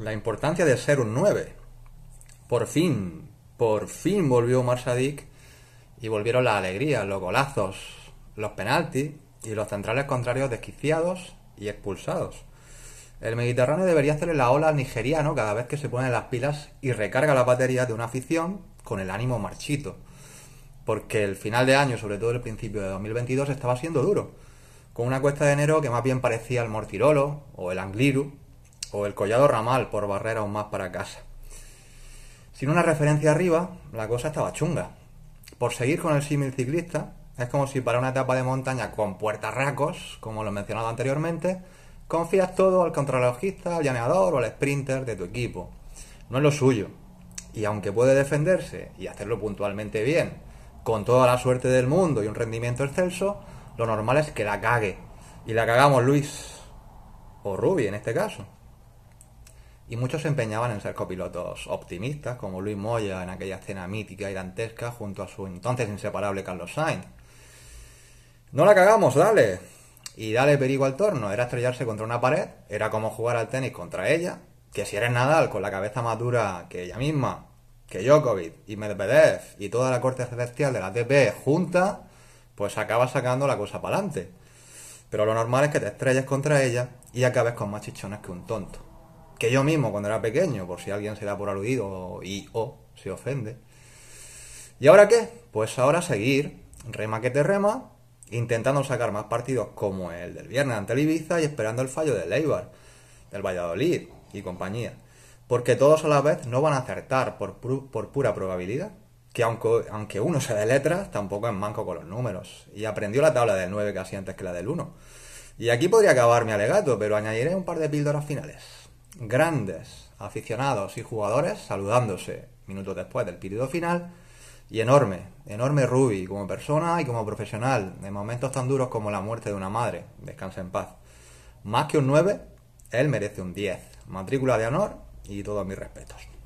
la importancia de ser un 9. Por fin, por fin volvió Marsadik y volvieron la alegría, los golazos, los penaltis y los centrales contrarios desquiciados y expulsados. El Mediterráneo debería hacerle la ola al nigeriano cada vez que se pone las pilas y recarga las baterías de una afición con el ánimo marchito. Porque el final de año, sobre todo el principio de 2022, estaba siendo duro. Con una cuesta de enero que más bien parecía el Mortirolo o el Angliru, o el Collado Ramal por Barrera o más para casa. Sin una referencia arriba, la cosa estaba chunga. Por seguir con el símil ciclista, es como si para una etapa de montaña con puertarracos, como lo he mencionado anteriormente, confías todo al contrarrelojista, al llaneador o al sprinter de tu equipo. No es lo suyo. Y aunque puede defenderse y hacerlo puntualmente bien, con toda la suerte del mundo y un rendimiento excelso, lo normal es que la cague. Y la cagamos Luis. O Ruby en este caso. Y muchos se empeñaban en ser copilotos optimistas, como Luis Moya en aquella escena mítica y dantesca junto a su entonces inseparable Carlos Sainz. No la cagamos, dale. Y dale perigo al torno. Era estrellarse contra una pared, era como jugar al tenis contra ella, que si eres Nadal con la cabeza más dura que ella misma, que Djokovic y Medvedev y toda la corte celestial de la DP junta, pues acabas sacando la cosa para adelante. Pero lo normal es que te estrelles contra ella y acabes con más chichones que un tonto que yo mismo cuando era pequeño, por si alguien se da por aludido y o se ofende. ¿Y ahora qué? Pues ahora seguir, rema que te rema, intentando sacar más partidos como el del viernes ante el Ibiza y esperando el fallo del Eibar, del Valladolid y compañía. Porque todos a la vez no van a acertar por, pura probabilidad, que aunque, aunque uno se dé letras, tampoco es manco con los números. Y aprendió la tabla del 9 casi antes que la del 1. Y aquí podría acabar mi alegato, pero añadiré un par de píldoras finales grandes aficionados y jugadores saludándose minutos después del periodo final. Y enorme, enorme Ruby como persona y como profesional, en momentos tan duros como la muerte de una madre. Descansa en paz. Más que un 9, él merece un 10. Matrícula de honor y todos mis respetos.